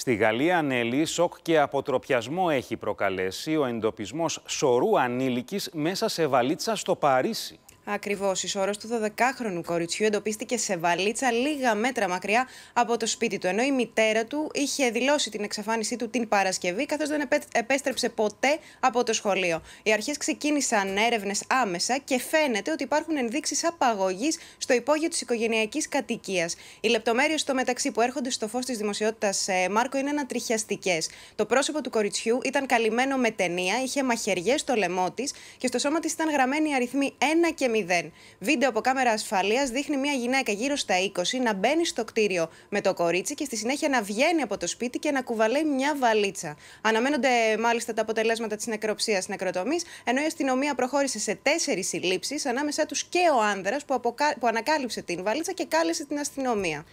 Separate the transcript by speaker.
Speaker 1: Στη Γαλλία, ανελή, σοκ και αποτροπιασμό έχει προκαλέσει ο εντοπισμός σωρού ανήλικης μέσα σε βαλίτσα στο Παρίσι.
Speaker 2: Ακριβώς, η σώρο του 12χρονου κοριτσιού εντοπίστηκε σε βαλίτσα λίγα μέτρα μακριά από το σπίτι του. Ενώ η μητέρα του είχε δηλώσει την εξαφάνισή του την Παρασκευή, καθώς δεν επέστρεψε ποτέ από το σχολείο. Οι αρχές ξεκίνησαν έρευνες άμεσα και φαίνεται ότι υπάρχουν ενδείξεις απαγωγής στο υπόγειο της οικογενειακής κατοικίας. Οι λεπτομέρειες στο μεταξύ που έρχονται στο φως της δημοσιότητας, ε, Μάρκο, είναι ανατριχιαστικές. Το πρόσωπο του κοριτσιού ήταν καλυμμένο με ταινία, είχε μαχαιριές στο λαιμό της και στο σώμα της ήταν γραμμένοι αριθμοί 1 και 0. Βίντεο από κάμερα ασφαλείας δείχνει μια γυναίκα γύρω στα 20 να μπαίνει στο κτίριο με το κορίτσι και στη συνέχεια να βγαίνει από το σπίτι και να κουβαλάει μια βαλίτσα. Αναμένονται μάλιστα τα αποτελέσματα της νεκροψίας νεκροτομής, ενώ η αστυνομία προχώρησε σε τέσσερις συλλήψεις, ανάμεσά τους και ο άνδρας που, ανακάλυψε την βαλίτσα και κάλεσε την αστυνομία.